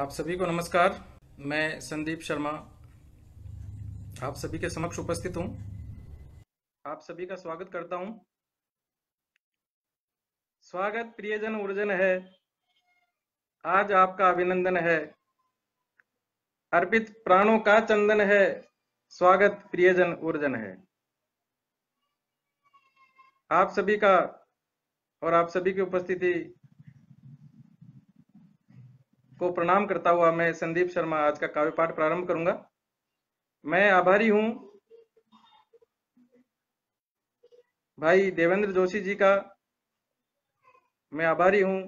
आप सभी को नमस्कार मैं संदीप शर्मा आप सभी के समक्ष उपस्थित हूं आप सभी का स्वागत करता हूं स्वागत प्रियजन उर्जन है आज आपका अभिनंदन है अर्पित प्राणों का चंदन है स्वागत प्रियजन उर्जन है आप सभी का और आप सभी की उपस्थिति को प्रणाम करता हुआ मैं संदीप शर्मा आज का काव्य पाठ प्रारंभ करूंगा मैं आभारी हूं भाई देवेंद्र जोशी जी का मैं आभारी हूं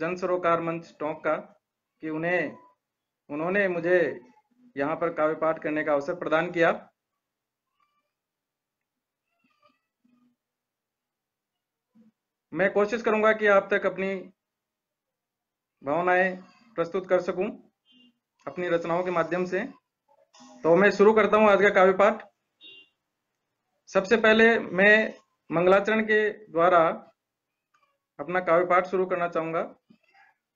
जन सरोकार मंच टोंक का कि उन्हें उन्होंने मुझे यहां पर काव्य पाठ करने का अवसर प्रदान किया मैं कोशिश करूंगा कि आप तक अपनी भावनाएं प्रस्तुत कर सकूं अपनी रचनाओं के माध्यम से तो मैं शुरू करता हूं आज का काव्य पाठ सबसे पहले मैं मंगलाचरण के द्वारा अपना काव्य पाठ शुरू करना चाहूंगा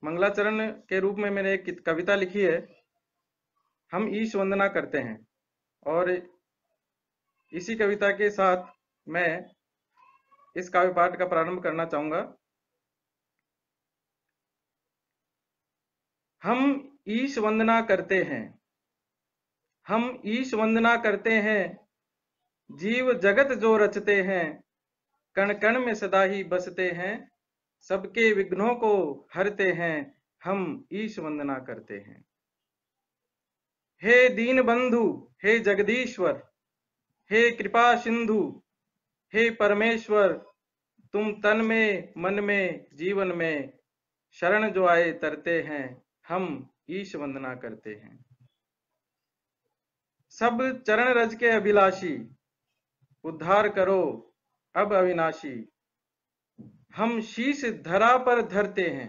मंगलाचरण के रूप में मैंने एक कविता लिखी है हम ईश वंदना करते हैं और इसी कविता के साथ मैं इस काव्य पाठ का प्रारंभ करना चाहूंगा हम ईश वंदना करते हैं हम ईश वंदना करते हैं जीव जगत जो रचते हैं कण कण में सदा ही बसते हैं सबके विघ्नों को हरते हैं हम ईश वंदना करते हैं हे दीन बंधु हे जगदीश्वर हे कृपा सिंधु हे परमेश्वर तुम तन में मन में जीवन में शरण जो आए तरते हैं हम ईश वंदना करते हैं सब चरण रज के अभिलाषी उद्धार करो अब अविनाशी हम शीश धरा पर धरते हैं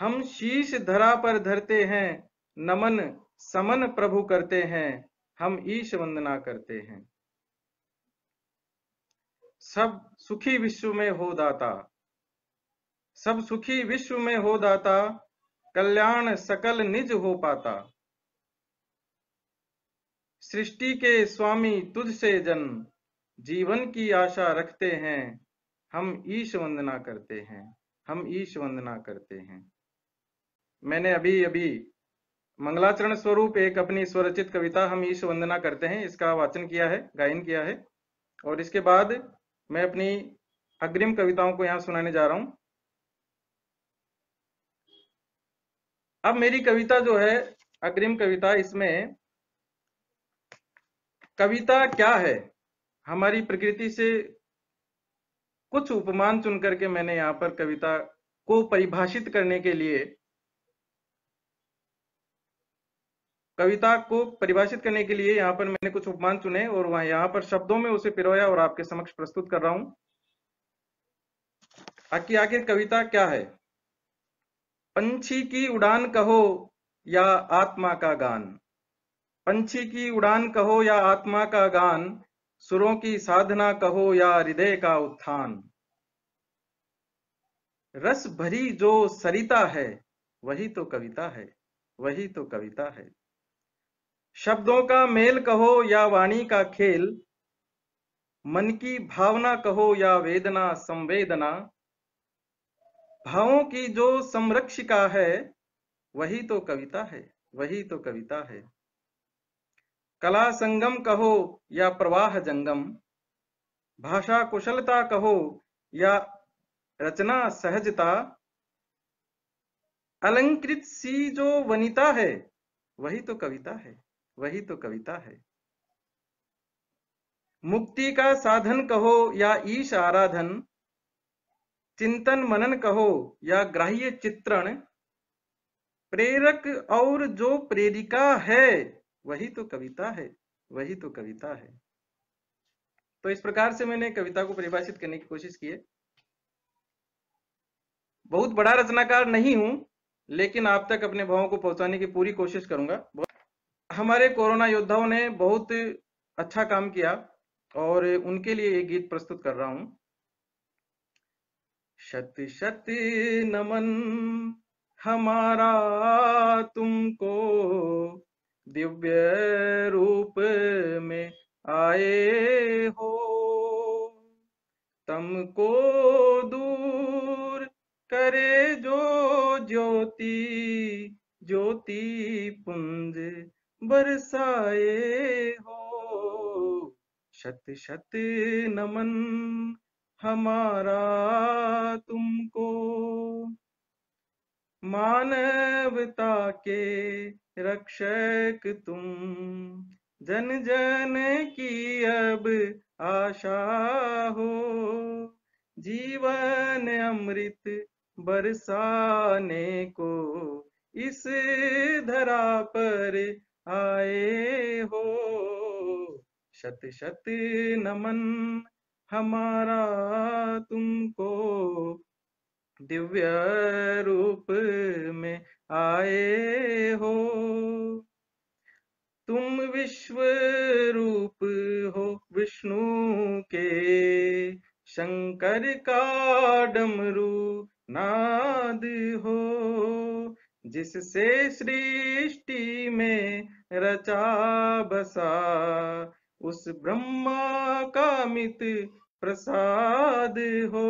हम शीश धरा पर धरते हैं नमन समन प्रभु करते हैं हम ईश वंदना करते हैं सब सुखी विश्व में हो दाता सब सुखी विश्व में हो दाता कल्याण सकल निज हो पाता सृष्टि के स्वामी तुझसे जन जीवन की आशा रखते हैं हम ईश वंदना करते हैं हम ईश वंदना करते हैं मैंने अभी अभी मंगलाचरण स्वरूप एक अपनी स्वरचित कविता हम ईश वंदना करते हैं इसका वाचन किया है गायन किया है और इसके बाद मैं अपनी अग्रिम कविताओं को यहाँ सुनाने जा रहा हूँ अब मेरी कविता जो है अग्रिम कविता इसमें कविता क्या है हमारी प्रकृति से कुछ उपमान चुन करके मैंने यहां पर कविता को परिभाषित करने के लिए कविता को परिभाषित करने के लिए यहां पर मैंने कुछ उपमान चुने और वहां यहां पर शब्दों में उसे पिरोया और आपके समक्ष प्रस्तुत कर रहा हूं आखिर कविता क्या है पंछी की उड़ान कहो या आत्मा का गान पंछी की उड़ान कहो या आत्मा का गान सुरों की साधना कहो या हृदय का उत्थान रस भरी जो सरिता है वही तो कविता है वही तो कविता है शब्दों का मेल कहो या वाणी का खेल मन की भावना कहो या वेदना संवेदना भावों की जो संरक्षिका है वही तो कविता है वही तो कविता है कला संगम कहो या प्रवाह जंगम भाषा कुशलता कहो या रचना सहजता अलंकृत सी जो वनिता है वही तो कविता है वही तो कविता है मुक्ति का साधन कहो या ईश आराधन चिंतन मनन कहो या ग्राह्य चित्रण प्रेरक और जो प्रेरिका है वही तो कविता है वही तो कविता है तो इस प्रकार से मैंने कविता को परिभाषित करने की कोशिश की है बहुत बड़ा रचनाकार नहीं हूं लेकिन आप तक अपने भावों को पहुंचाने की पूरी कोशिश करूंगा हमारे कोरोना योद्धाओं ने बहुत अच्छा काम किया और उनके लिए एक गीत प्रस्तुत कर रहा हूं शत शत नमन हमारा तुमको दिव्य रूप में आए हो तमको दूर करे जो ज्योति ज्योति पुंज बरसाए हो शत शत नमन हमारा तुमको मानवता के रक्षक तुम जन जन की अब आशा हो जीवन अमृत बरसाने को इस धरा पर आए हो शत शत नमन हमारा तुमको दिव्य रूप में आए हो तुम विश्व रूप हो विष्णु के शंकर का डमरू नाद हो जिससे सृष्टि में रचा बसा उस ब्रह्मा का मित प्रसाद हो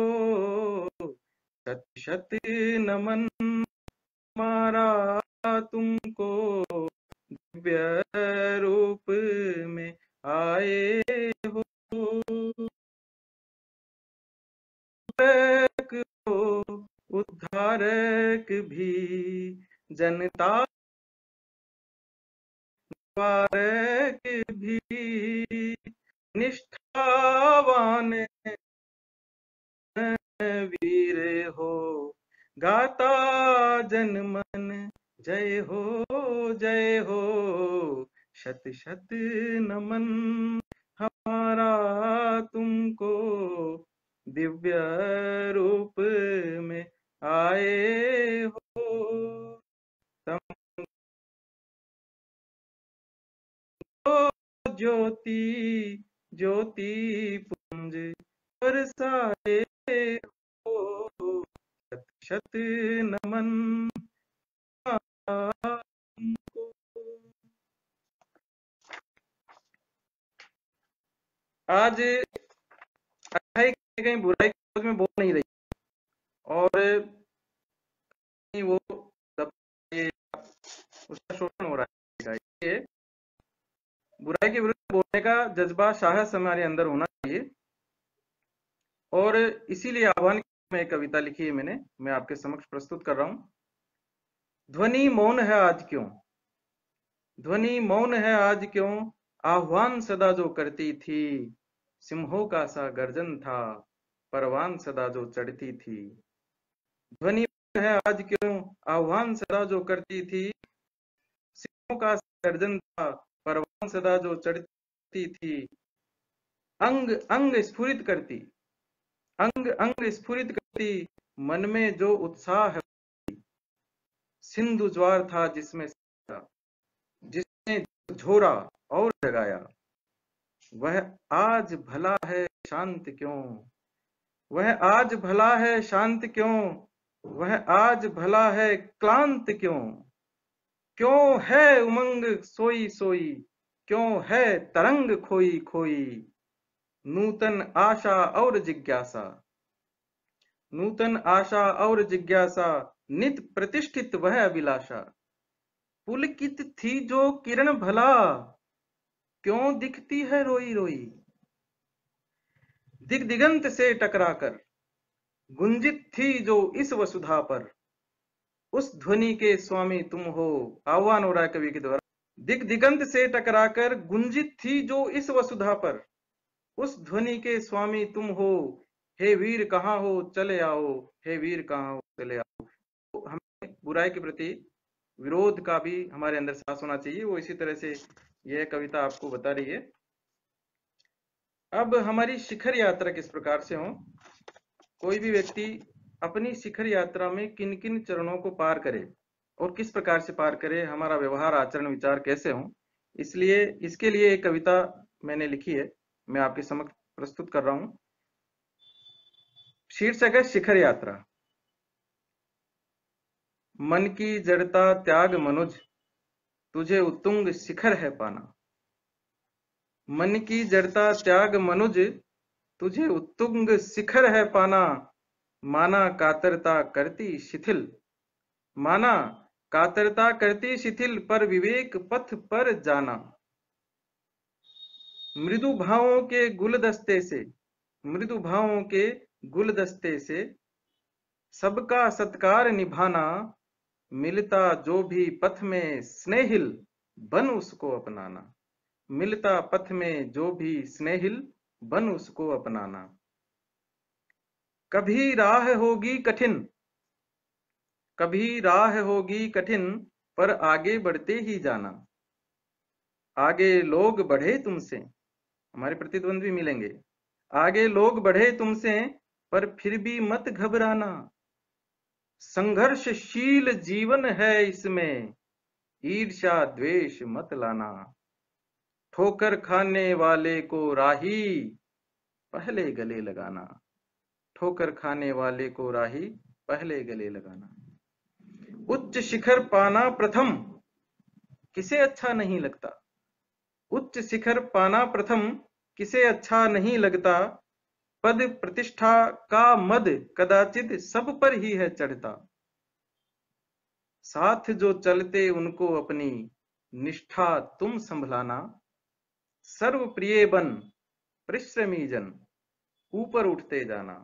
सत शत नमन मारा तुमको दिव्य रूप में आए हो उद्धारक भी जनता मारक भी निष्ठावान वीर हो गाता जनमन जय हो जय हो शत शत नमन हमारा तुमको दिव्य रूप में आए हो तम ज्योति ज्योति पुंज बरसाए हो शत शत नमन आज अच्छाई कहीं कहीं बुराई की में बोल नहीं रही और वो ये उसका शोषण हो रहा है बुराई के विरुद्ध बोलने का जज्बा साहस हमारे अंदर होना चाहिए और इसीलिए आह्वान में कविता लिखी है मैंने मैं आपके समक्ष प्रस्तुत कर रहा हूं ध्वनि मौन है आज क्यों ध्वनि मौन है आज क्यों आह्वान सदा जो करती थी सिंहों का सा गर्जन था परवान सदा जो चढ़ती थी ध्वनि है आज क्यों आह्वान सदा जो करती थी सिंहों का सा गर्जन था परवान सदा जो चढ़ती थी अंग अंग स्फुरित करती अंग अंग स्फुरित करती मन में जो उत्साह सिंधु ज्वार था जिसमें जिसने झोरा और जगाया वह आज भला है शांत क्यों वह आज भला है शांत क्यों वह आज भला है क्लांत क्यों क्यों है उमंग सोई सोई क्यों है तरंग खोई खोई नूतन आशा और जिज्ञासा नूतन आशा और जिज्ञासा नित प्रतिष्ठित वह अभिलाषा पुलकित थी जो किरण भला क्यों दिखती है रोई रोई दिग्दिगंत से टकराकर गुंजित थी जो इस वसुधा पर उस ध्वनि के स्वामी तुम हो आह्वान हो रहा है कवि के द्वारा दिग्दिगंत से टकराकर गुंजित थी जो इस वसुधा पर उस ध्वनि के स्वामी तुम हो हे वीर कहा हो चले आओ हे वीर कहा हो चले आओ तो हमें बुराई के प्रति विरोध का भी हमारे अंदर सास होना चाहिए वो इसी तरह से यह कविता आपको बता रही है अब हमारी शिखर यात्रा किस प्रकार से हो कोई भी व्यक्ति अपनी शिखर यात्रा में किन किन चरणों को पार करे और किस प्रकार से पार करें हमारा व्यवहार आचरण विचार कैसे हो इसलिए इसके लिए एक कविता मैंने लिखी है मैं आपके समक्ष प्रस्तुत कर रहा हूं शीर्षक है शिखर यात्रा मन की जड़ता त्याग मनुज तुझे उत्तुंग शिखर है पाना मन की जड़ता त्याग मनुज तुझे उत्तुंग शिखर है पाना माना कातरता करती शिथिल माना कातरता करती शिथिल पर विवेक पथ पर जाना मृदु भावों के गुलदस्ते से मृदु भावों के गुलदस्ते से सबका सत्कार निभाना मिलता जो भी पथ में स्नेहिल बन उसको अपनाना मिलता पथ में जो भी स्नेहिल बन उसको अपनाना कभी राह होगी कठिन कभी राह होगी कठिन पर आगे बढ़ते ही जाना आगे लोग बढ़े तुमसे हमारे प्रतिद्वंद भी मिलेंगे आगे लोग बढ़े तुमसे पर फिर भी मत घबराना संघर्षशील जीवन है इसमें ईर्षा द्वेष मत लाना ठोकर खाने वाले को राही पहले गले लगाना ठोकर खाने वाले को राही पहले गले लगाना उच्च शिखर पाना प्रथम किसे अच्छा नहीं लगता उच्च शिखर पाना प्रथम किसे अच्छा नहीं लगता पद प्रतिष्ठा का मद कदाचित सब पर ही है चढ़ता साथ जो चलते उनको अपनी निष्ठा तुम संभलाना सर्व प्रिय बन परिश्रमी जन ऊपर उठते जाना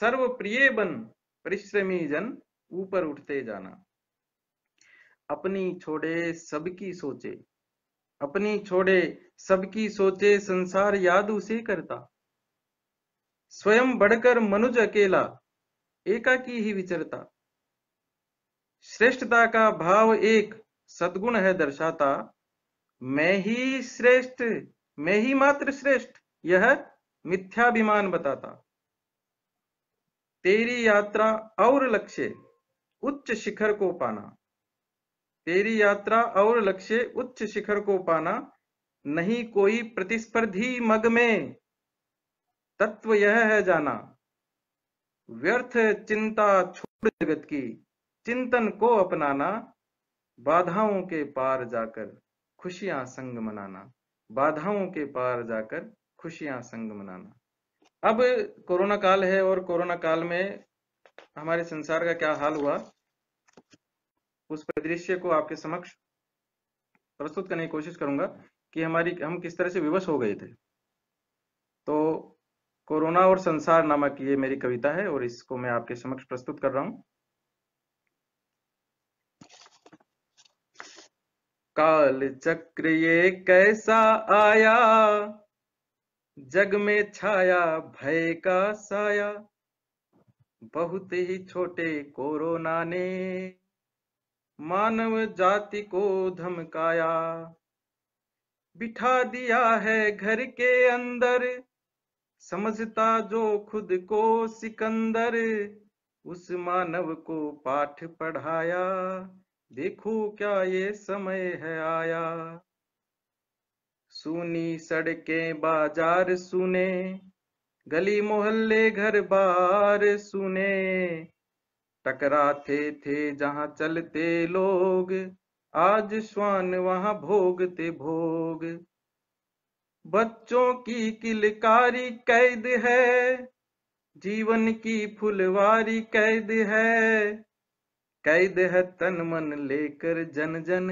सर्व प्रिय बन परिश्रमी जन ऊपर उठते जाना अपनी छोड़े सबकी सोचे अपनी छोड़े सबकी सोचे संसार याद उसे करता स्वयं बढ़कर मनुज अकेला एकाकी ही विचरता श्रेष्ठता का भाव एक सदगुण है दर्शाता मैं ही श्रेष्ठ मैं ही मात्र श्रेष्ठ यह मिथ्याभिमान बताता तेरी यात्रा और लक्ष्य उच्च शिखर को पाना तेरी यात्रा और लक्ष्य उच्च शिखर को पाना नहीं कोई प्रतिस्पर्धी मग में तत्व यह है जाना व्यर्थ चिंता छोड़ जगत की चिंतन को अपनाना बाधाओं के पार जाकर खुशियां संग मनाना बाधाओं के पार जाकर खुशियां संग मनाना अब कोरोना काल है और कोरोना काल में हमारे संसार का क्या हाल हुआ उस परिदृश्य को आपके समक्ष प्रस्तुत करने की कोशिश करूंगा कि हमारी हम किस तरह से विवश हो गए थे तो कोरोना और संसार नामक ये मेरी कविता है और इसको मैं आपके समक्ष प्रस्तुत कर रहा हूं काल चक्र ये कैसा आया जग में छाया भय का साया बहुत ही छोटे कोरोना ने मानव जाति को धमकाया बिठा दिया है घर के अंदर समझता जो खुद को सिकंदर उस मानव को पाठ पढ़ाया देखो क्या ये समय है आया सुनी सड़कें बाजार सुने गली मोहल्ले घर बार सुने टकराते थे जहां चलते लोग आज श्वान वहां भोगते भोग बच्चों की किलकारी कैद है जीवन की फुलवारी कैद है कैद है तन मन लेकर जन जन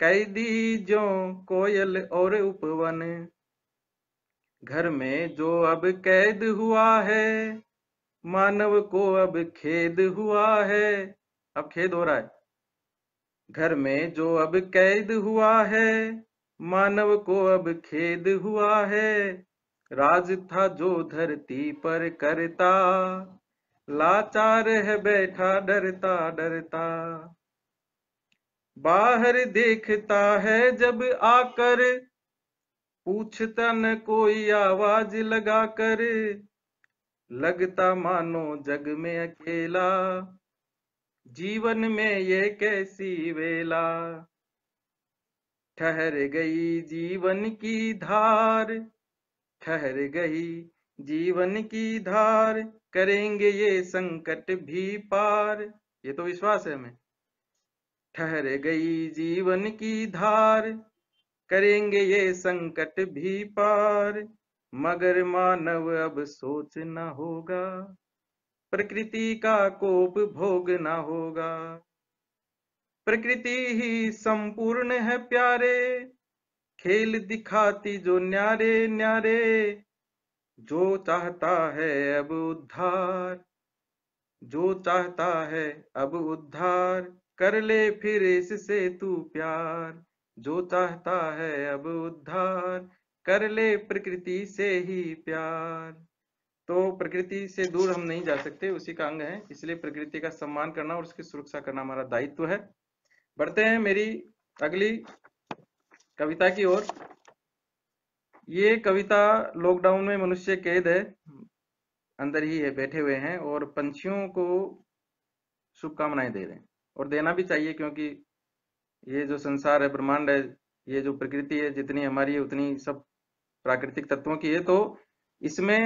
कैदी जो कोयल और उपवन घर में जो अब कैद हुआ है मानव को अब खेद हुआ है अब खेद हो रहा है घर में जो अब कैद हुआ है मानव को अब खेद हुआ है राज था जो धरती पर करता लाचार है बैठा डरता डरता बाहर देखता है जब आकर पूछता न कोई आवाज लगाकर लगता मानो जग में अकेला जीवन में ये कैसी वेला ठहर गई जीवन की धार ठहर गई जीवन की धार करेंगे ये संकट भी पार ये तो विश्वास है हमें ठहर गई जीवन की धार करेंगे ये संकट भी पार मगर मानव अब सोचना होगा प्रकृति का कोप भोगना होगा प्रकृति ही संपूर्ण है प्यारे खेल दिखाती जो न्यारे न्यारे जो चाहता है अब उद्धार जो चाहता है अब उद्धार कर ले फिर इससे तू प्यार जो चाहता है अब उद्धार कर ले प्रकृति से ही प्यार तो प्रकृति से दूर हम नहीं जा सकते उसी का अंग है इसलिए प्रकृति का सम्मान करना और उसकी सुरक्षा करना हमारा दायित्व है बढ़ते हैं मेरी अगली कविता की ओर ये कविता लॉकडाउन में मनुष्य कैद है अंदर ही है बैठे हुए हैं और पंछियों को शुभकामनाएं दे रहे हैं और देना भी चाहिए क्योंकि ये जो संसार है ब्रह्मांड है ये जो प्रकृति है जितनी हमारी है उतनी सब प्राकृतिक तत्वों की है तो इसमें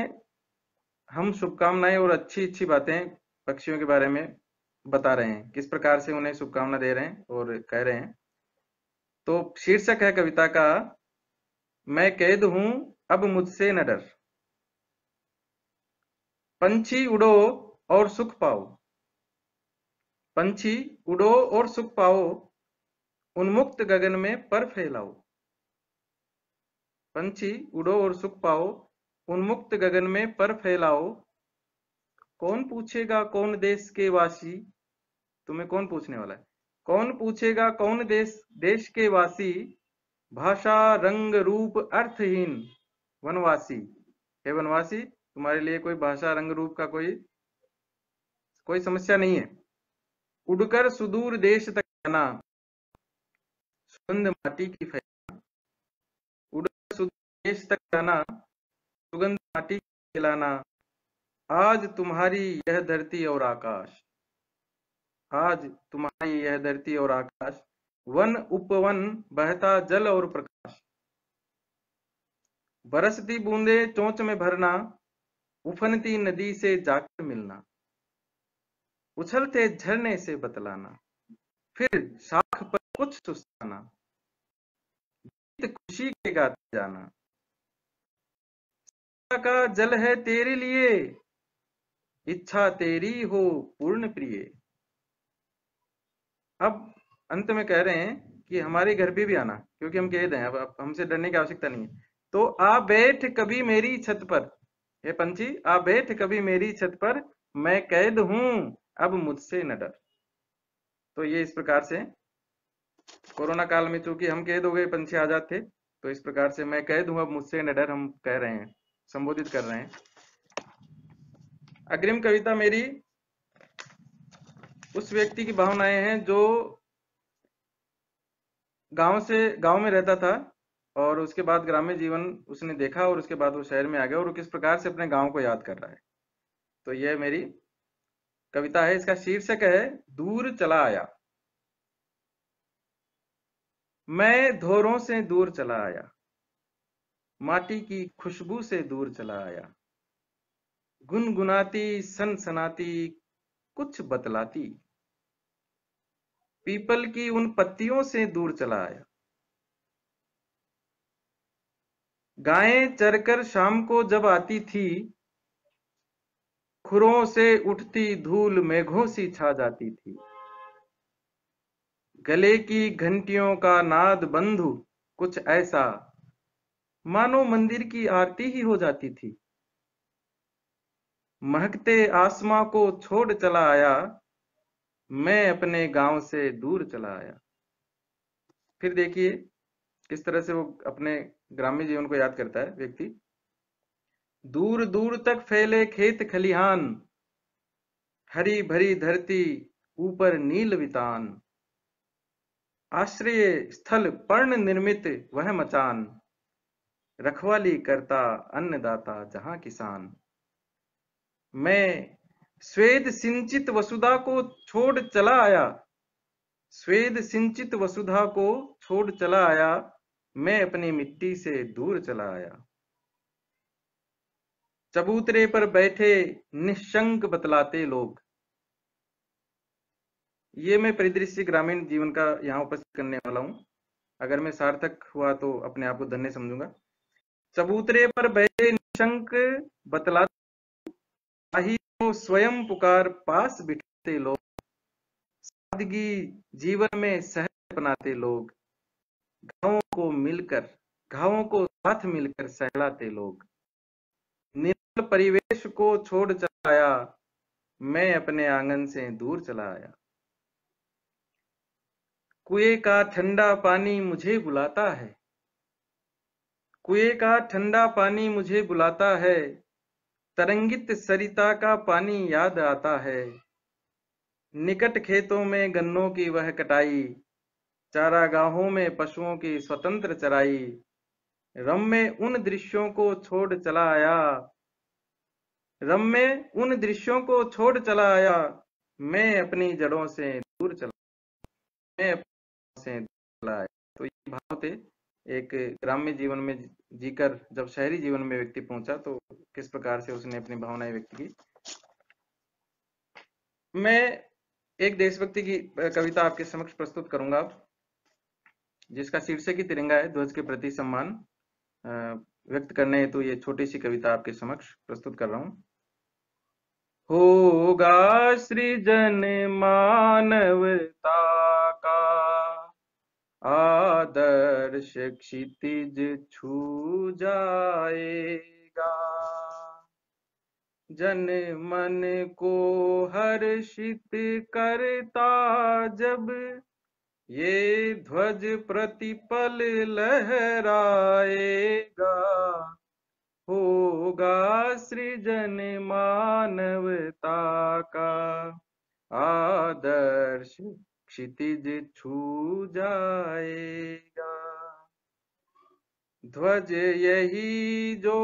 हम शुभकामनाएं और अच्छी अच्छी बातें पक्षियों के बारे में बता रहे हैं किस प्रकार से उन्हें शुभकामना दे रहे हैं और कह रहे हैं तो शीर्षक है कविता का मैं कैद हूं अब मुझसे न डर पंछी उड़ो और सुख पाओ पंछी उड़ो और सुख पाओ उन्मुक्त गगन में पर फैलाओ पंछी उड़ो और सुख पाओ उन्मुक्त गगन में पर फैलाओ कौन पूछेगा कौन देश के वासी तुम्हें कौन पूछने वाला है कौन पूछेगा कौन देश देश के वासी भाषा रंग रूप अर्थहीन वनवासी हे वनवासी तुम्हारे लिए कोई भाषा रंग रूप का कोई कोई समस्या नहीं है उड़कर सुदूर देश तक जाना सुगंध माटी की फैल देश तक जाना सुगंध माटी खिलाना आज तुम्हारी यह धरती और आकाश आज तुम्हारी यह धरती और आकाश वन उपवन बहता जल और प्रकाश बरसती बूंदे चोंच में भरना उफनती नदी से जाकर मिलना उछलते झरने से बतलाना फिर शाख पर कुछ सुस्ताना गीत खुशी के गाते जाना का जल है तेरे लिए इच्छा तेरी हो पूर्ण प्रिय अब अंत में कह रहे हैं कि हमारे घर पे भी आना क्योंकि हम कैद हैं अब हमसे डरने की आवश्यकता नहीं है तो आ बैठ कभी मेरी छत पर हे पंछी आ बैठ कभी मेरी छत पर मैं कैद हूं अब मुझसे न डर तो ये इस प्रकार से कोरोना काल में चूंकि हम कैद हो गए पंछी आजाद थे तो इस प्रकार से मैं कैद हूं अब मुझसे न डर हम कह रहे हैं संबोधित कर रहे हैं अग्रिम कविता मेरी उस व्यक्ति की भावनाएं हैं जो गांव से गांव में रहता था और उसके बाद ग्रामीण जीवन उसने देखा और उसके बाद वो शहर में आ गया और वो किस प्रकार से अपने गांव को याद कर रहा है तो यह मेरी कविता है इसका शीर्षक है दूर चला आया मैं धोरों से दूर चला आया माटी की खुशबू से दूर चला आया गुनगुनाती सनसनाती कुछ बतलाती पीपल की उन पत्तियों से दूर चला आया गायें चरकर शाम को जब आती थी खुरों से उठती धूल मेघों सी छा जाती थी गले की घंटियों का नाद बंधु कुछ ऐसा मानो मंदिर की आरती ही हो जाती थी महकते आसमा को छोड़ चला आया मैं अपने गांव से दूर चला आया फिर देखिए किस तरह से वो अपने ग्रामीण जीवन को याद करता है व्यक्ति दूर दूर तक फैले खेत खलिहान हरी भरी धरती ऊपर नील वितान आश्रय स्थल पर्ण निर्मित वह मचान रखवाली करता अन्नदाता जहां किसान मैं स्वेद सिंचित वसुधा को छोड़ चला आया स्वेद सिंचित वसुधा को छोड़ चला आया मैं अपनी मिट्टी से दूर चला आया चबूतरे पर बैठे निशंक बतलाते लोग ये मैं परिदृश्य ग्रामीण जीवन का यहाँ उपस्थित करने वाला हूं अगर मैं सार्थक हुआ तो अपने आप को धन्य समझूंगा चबूतरे पर बैठे निशंक बतला स्वयं पुकार पास बिठाते लोग सादगी जीवन में सहज बनाते लोग घावों को मिलकर घावों को साथ मिलकर सहलाते लोग निर्मल परिवेश को छोड़ चलाया मैं अपने आंगन से दूर चला आया कुएं का ठंडा पानी मुझे बुलाता है कुएं का ठंडा पानी मुझे बुलाता है तरंगित सरिता का पानी याद आता है निकट खेतों में गन्नों की वह कटाई चारागाहों में पशुओं की स्वतंत्र चराई रम में उन दृश्यों को छोड़ चला आया रम में उन दृश्यों को छोड़ चला आया मैं अपनी जड़ों से दूर चला मैं अपनी से दूर चला आया तो ये भाव थे एक ग्राम्य जीवन में जीकर जब शहरी जीवन में व्यक्ति पहुंचा तो किस प्रकार से उसने अपनी भावनाएं व्यक्त की मैं एक देशभक्ति की कविता आपके समक्ष प्रस्तुत करूंगा जिसका शीर्षक ही तिरंगा है ध्वज के प्रति सम्मान व्यक्त करने हेतु तो ये छोटी सी कविता आपके समक्ष प्रस्तुत कर रहा हूं होगा सृजन मानवता आदर्श क्षितिज छू जाएगा जन मन को हर्षित करता जब ये ध्वज प्रतिपल लहराएगा होगा सृजन मानवता का आदर्श क्षितिज छू जाएगा ध्वज यही जो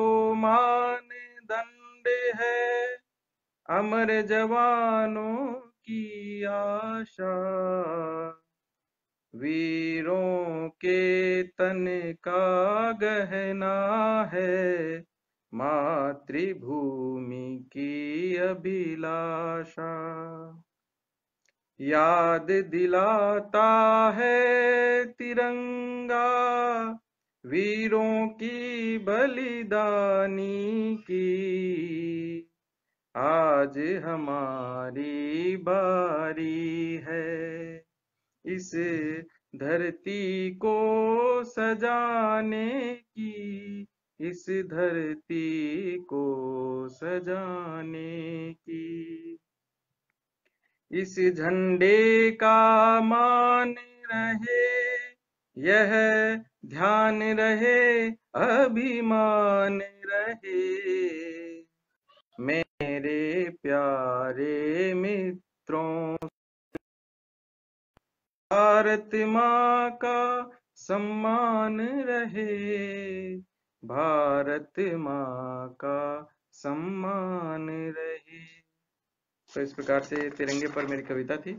मान दंड है अमर जवानों की आशा वीरों के तन का गहना है मातृभूमि की अभिलाषा याद दिलाता है तिरंगा वीरों की बलिदानी की आज हमारी बारी है इस धरती को सजाने की इस धरती को सजाने की इस झंडे का मान रहे यह ध्यान रहे अभिमान रहे मेरे प्यारे मित्रों भारत माँ का सम्मान रहे भारत माँ का सम्मान रहे तो इस प्रकार से तिरंगे पर मेरी कविता थी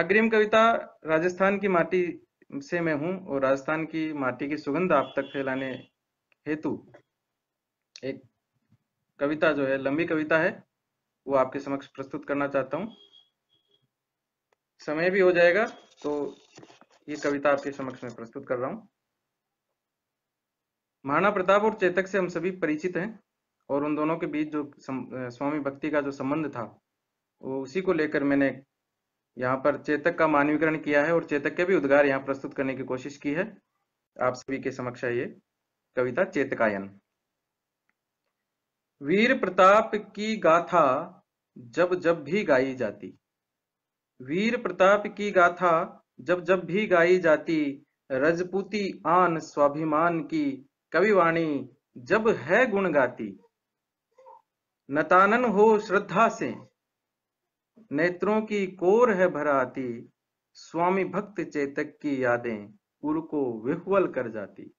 अग्रिम कविता राजस्थान की माटी से मैं हूँ और राजस्थान की माटी की सुगंध आप तक फैलाने हेतु एक कविता जो है लंबी कविता है वो आपके समक्ष प्रस्तुत करना चाहता हूँ समय भी हो जाएगा तो ये कविता आपके समक्ष में प्रस्तुत कर रहा हूँ महाराणा प्रताप और चेतक से हम सभी परिचित हैं और उन दोनों के बीच जो स्वामी भक्ति का जो संबंध था उसी को लेकर मैंने यहाँ पर चेतक का मानवीकरण किया है और चेतक के भी उद्गार यहाँ प्रस्तुत करने की कोशिश की है आप सभी के समक्ष है ये कविता चेतकायन वीर प्रताप की गाथा जब जब भी गाई जाती वीर प्रताप की गाथा जब जब भी गाई जाती रजपूती आन स्वाभिमान की कविवाणी जब है गुण गाती नतानन हो श्रद्धा से नेत्रों की कोर है भराती स्वामी भक्त चेतक की यादें उर को विह्वल कर जाती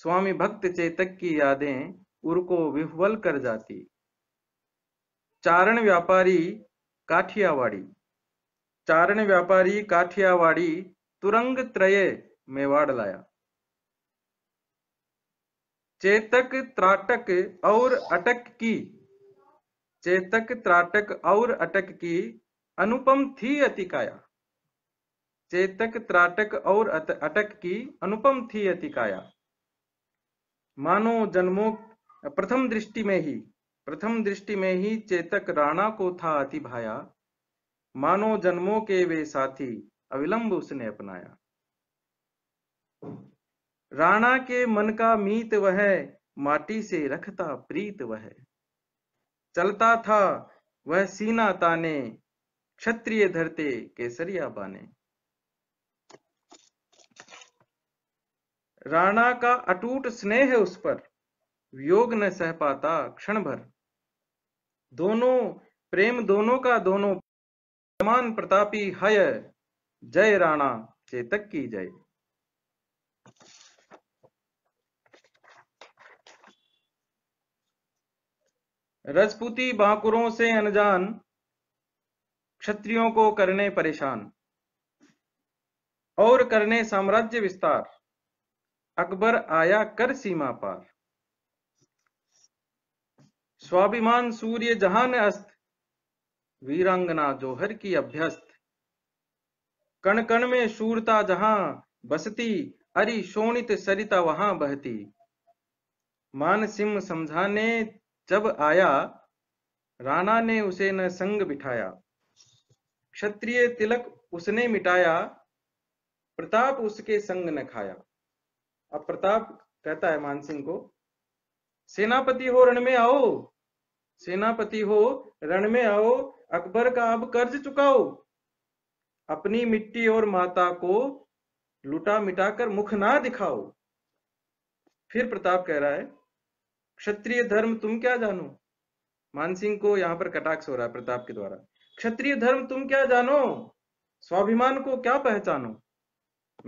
स्वामी भक्त चेतक की यादें उर को विह्वल कर जाती चारण व्यापारी काठियावाड़ी चारण व्यापारी काठियावाड़ी तुरंग त्रय मेवाड़ लाया चेतक त्राटक और अटक की चेतक त्राटक और अटक की अनुपम थी अतिकाया चेतक त्राटक और अटक की अनुपम थी अतिकाया मानो जन्मों प्रथम दृष्टि में ही प्रथम दृष्टि में ही चेतक राणा को था अति भाया मानो जन्मों के वे साथी अविलंब उसने अपनाया राणा के मन का मीत वह माटी से रखता प्रीत वह चलता था वह सीना ताने क्षत्रिय धरते केसरिया बाने राणा का अटूट स्नेह है उस पर योग न सह पाता क्षण भर दोनों प्रेम दोनों का दोनों समान प्रतापी हय जय राणा चेतक की जय रजपूती बांकुरों से अनजान क्षत्रियों को करने परेशान और करने साम्राज्य विस्तार अकबर आया कर सीमा पार स्वाभिमान सूर्य ने अस्त वीरांगना जोहर की अभ्यस्त कण कण में शूरता जहां बसती अरि शोणित सरिता वहां बहती मान सिंह समझाने जब आया राणा ने उसे न संग बिठाया क्षत्रिय तिलक उसने मिटाया प्रताप उसके संग न खाया अब प्रताप कहता है मानसिंह को सेनापति हो रण में आओ सेनापति हो रण में आओ अकबर का अब कर्ज चुकाओ अपनी मिट्टी और माता को लुटा मिटाकर मुख ना दिखाओ फिर प्रताप कह रहा है क्षत्रिय धर्म तुम क्या जानो मानसिंह को यहां पर कटाक्ष हो रहा है प्रताप के द्वारा क्षत्रिय धर्म तुम क्या जानो स्वाभिमान को क्या पहचानो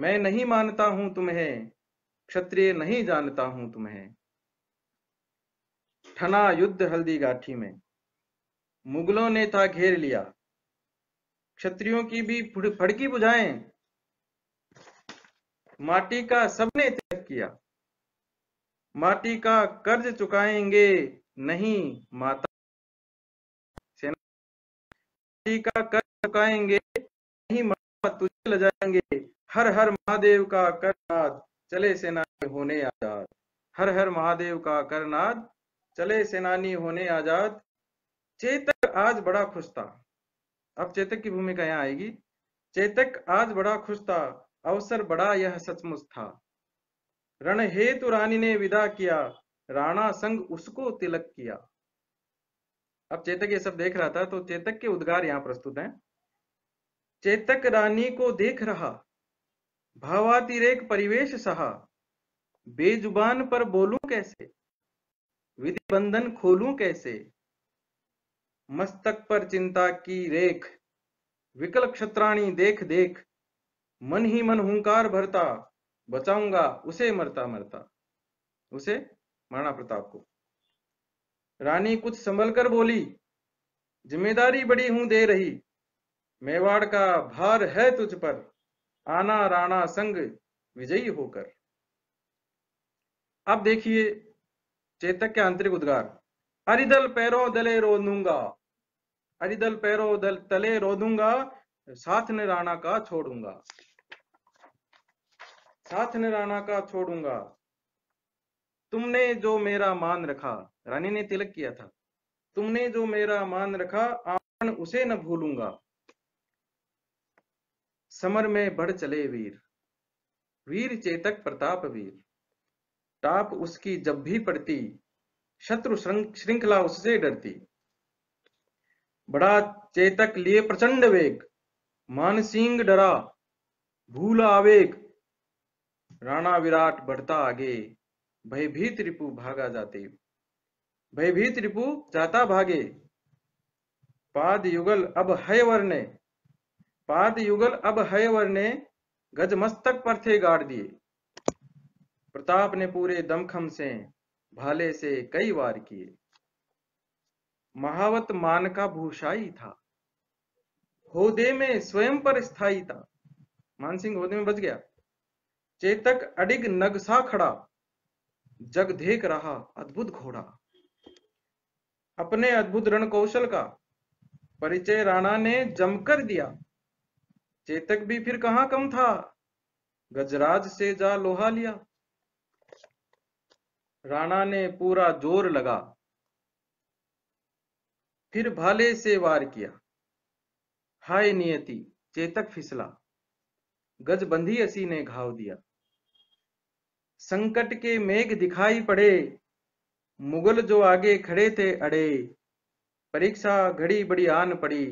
मैं नहीं मानता हूं तुम्हें क्षत्रिय नहीं जानता हूं तुम्हें ठना युद्ध हल्दी गाठी में मुगलों ने था घेर लिया क्षत्रियों की भी फड़की बुझाएं माटी का सबने त्याग किया माटी का कर्ज चुकाएंगे नहीं माता माटी का कर्ज चुकाएंगे नहीं माता तुझे ले जाएंगे हर हर महादेव का करनाद चले सेनानी होने आजाद हर हर महादेव का करनाद चले सेनानी होने आजाद चेतक आज बड़ा खुश था अब चेतक की भूमिका यहाँ आएगी चेतक आज बड़ा खुश था अवसर बड़ा यह सचमुच था रण हेतु रानी ने विदा किया राणा संग उसको तिलक किया अब चेतक ये सब देख रहा था तो चेतक के उद्गार यहां प्रस्तुत हैं चेतक रानी को देख रहा भावातिरेक परिवेश सहा बेजुबान पर बोलूं कैसे विधि बंधन खोलूं कैसे मस्तक पर चिंता की रेख विकल क्षत्राणी देख देख मन ही मन हुंकार भरता बचाऊंगा उसे मरता मरता उसे महाराणा प्रताप को रानी कुछ संभल कर बोली जिम्मेदारी बड़ी हूं दे रही मेवाड़ का भार है तुझ पर आना राणा संग विजयी होकर अब देखिए चेतक के आंतरिक उद्गार अरिदल पैरों दले रोदूंगा अरिदल पैरों दल तले रोदूंगा साथ ने राणा का छोड़ूंगा साथ निराना का छोड़ूंगा तुमने जो मेरा मान रखा रानी ने तिलक किया था तुमने जो मेरा मान रखा आन उसे न भूलूंगा समर में बढ़ चले वीर वीर चेतक प्रताप वीर टाप उसकी जब भी पड़ती शत्रु श्रृंखला उससे डरती बड़ा चेतक लिए प्रचंड वेग मानसिंह डरा भूला आवेग राणा विराट बढ़ता आगे भयभीत रिपु भागा जाते भयभीत रिपु जाता भागे पाद युगल अब हय वर्णे पाद युगल अब हय वर्णे गज मस्तक पर थे गाड़ दिए प्रताप ने पूरे दमखम से भाले से कई वार किए महावत मान का भूषाई था होदे में स्वयं पर स्थाई था मानसिंह होदे में बच गया चेतक अडिग नगसा खड़ा जग देख रहा अद्भुत घोड़ा अपने अद्भुत रण कौशल का परिचय राणा ने जमकर दिया चेतक भी फिर कहा कम था गजराज से जा लोहा लिया राणा ने पूरा जोर लगा फिर भाले से वार किया हाय नियति चेतक फिसला गजबंधी असी ने घाव दिया संकट के मेघ दिखाई पड़े मुगल जो आगे खड़े थे अड़े परीक्षा घड़ी बड़ी आन पड़ी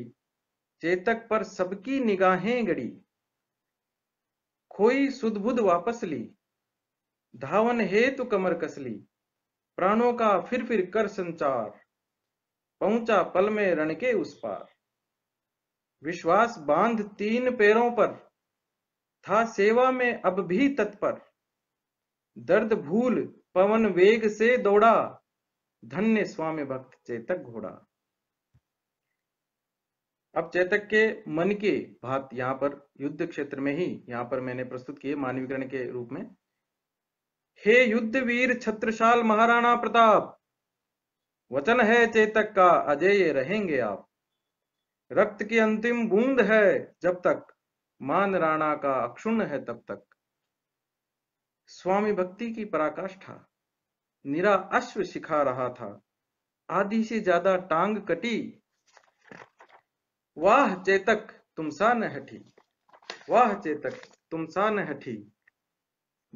चेतक पर सबकी निगाहें गड़ी खोई सुदबुद वापस ली धावन हेतु कमर कसली प्राणों का फिर फिर कर संचार पहुंचा पल में रण के उस पार विश्वास बांध तीन पैरों पर था सेवा में अब भी तत्पर दर्द भूल पवन वेग से दौड़ा धन्य स्वामी भक्त चेतक घोड़ा अब चेतक के मन के भात यहां पर युद्ध क्षेत्र में ही यहां पर मैंने प्रस्तुत किए मानवीकरण के रूप में हे युद्ध वीर छत्रशाल महाराणा प्रताप वचन है चेतक का अजय रहेंगे आप रक्त की अंतिम बूंद है जब तक मान राणा का अक्षुण है तब तक स्वामी भक्ति की पराकाष्ठा निरा अश्व सिखा रहा था आधी से ज्यादा टांग कटी वाह चेतक तुम सा न हठी वाह चेतक तुम सा न हठी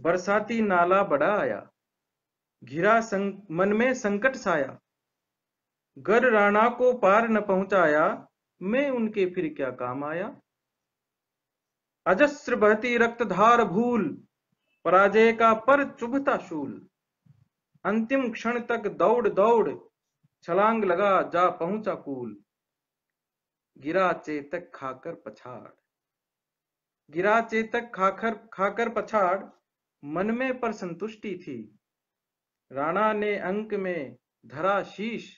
बरसाती नाला बड़ा आया घिरा संग, मन में संकट साया गर राणा को पार न पहुंचाया मैं उनके फिर क्या काम आया अजस्र बहती रक्तधार भूल पराजय का पर चुभता शूल अंतिम क्षण तक दौड़ दौड़ छलांग लगा जा पहुंचा कूल गिरा चेतक खाकर पछाड़ गिरा चेतक खाकर खाकर पछाड़ मन में पर संतुष्टि थी राणा ने अंक में धरा शीश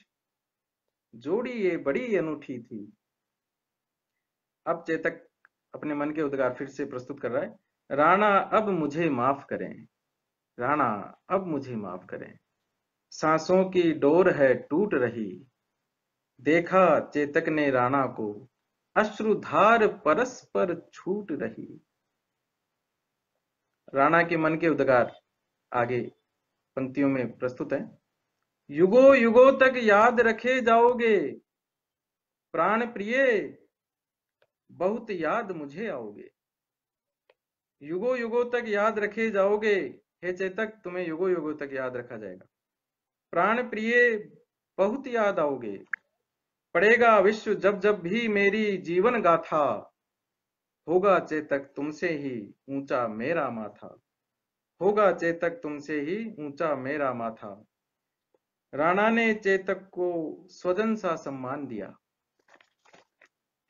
जोड़ी ये बड़ी अनूठी थी अब चेतक अपने मन के उद्गार फिर से प्रस्तुत कर रहा है राणा अब मुझे माफ करें राणा अब मुझे माफ करें सांसों की डोर है टूट रही देखा चेतक ने राणा को अश्रुधार परस्पर छूट रही राणा के मन के उद्गार आगे पंक्तियों में प्रस्तुत है युगो युगो तक याद रखे जाओगे प्राण प्रिय बहुत याद मुझे आओगे युगो युगो तक याद रखे जाओगे हे चेतक तुम्हें युगो युगो तक याद रखा जाएगा प्राण प्रिय बहुत याद आओगे पड़ेगा विश्व जब जब भी मेरी जीवन गाथा होगा चेतक तुमसे ही ऊंचा मेरा माथा होगा चेतक तुमसे ही ऊंचा मेरा माथा राणा ने चेतक को स्वजन सा सम्मान दिया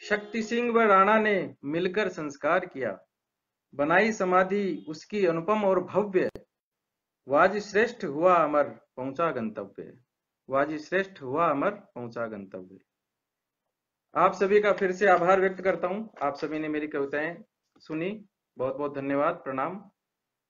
शक्ति सिंह व राणा ने मिलकर संस्कार किया बनाई समाधि उसकी अनुपम और भव्य वाज श्रेष्ठ हुआ अमर पहुंचा गंतव्य वाज श्रेष्ठ हुआ अमर पहुंचा गंतव्य आप सभी का फिर से आभार व्यक्त करता हूं आप सभी ने मेरी कविताएं सुनी बहुत बहुत धन्यवाद प्रणाम